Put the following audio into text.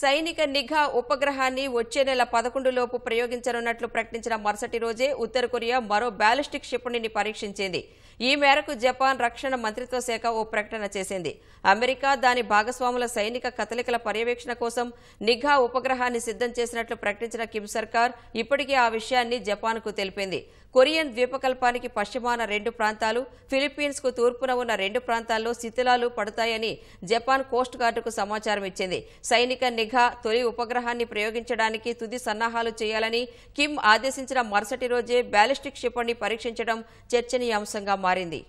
సైనిక నిఘా ఉపగ్రహాన్ని వచ్చే నెల పదకొండులోపు ప్రయోగించనున్నట్లు ప్రకటించిన మరుసటి రోజే ఉత్తర కొరియా మరో బ్యాలిస్టిక్ క్షిపణిని పరీక్షించింది ఈ మేరకు జపాన్ రక్షణ మంత్రిత్వ శాఖ ఓ ప్రకటన చేసింది అమెరికా దాని భాగస్వాముల సైనిక కదలికల పర్యవేక్షణ కోసం నిఘా ఉపగ్రహాన్ని సిద్ధం చేసినట్లు ప్రకటించిన కిమ్ సర్కార్ ఇప్పటికే ఆ విషయాన్ని జపాన్కు తెలిపింది కొరియన్ ద్వీపకల్పానికి పశ్చిమాన రెండు ప్రాంతాలు ఫిలిప్పీన్స్ కు తూర్పున ఉన్న రెండు ప్రాంతాల్లో శిథిలాలు పడతాయని జపాన్ కోస్ట్ గార్డుకు సమాచారం ఇచ్చింది సైనిక నిఘా తొలి ఉపగ్రహాన్ని ప్రయోగించడానికి తుది సన్నాహాలు చేయాలని కిమ్ ఆదేశించిన మరుసటి రోజే బ్యాలిస్టిక్ క్షిపణి పరీక్షించడం చర్చనీయాంశంగా మారింది మారింది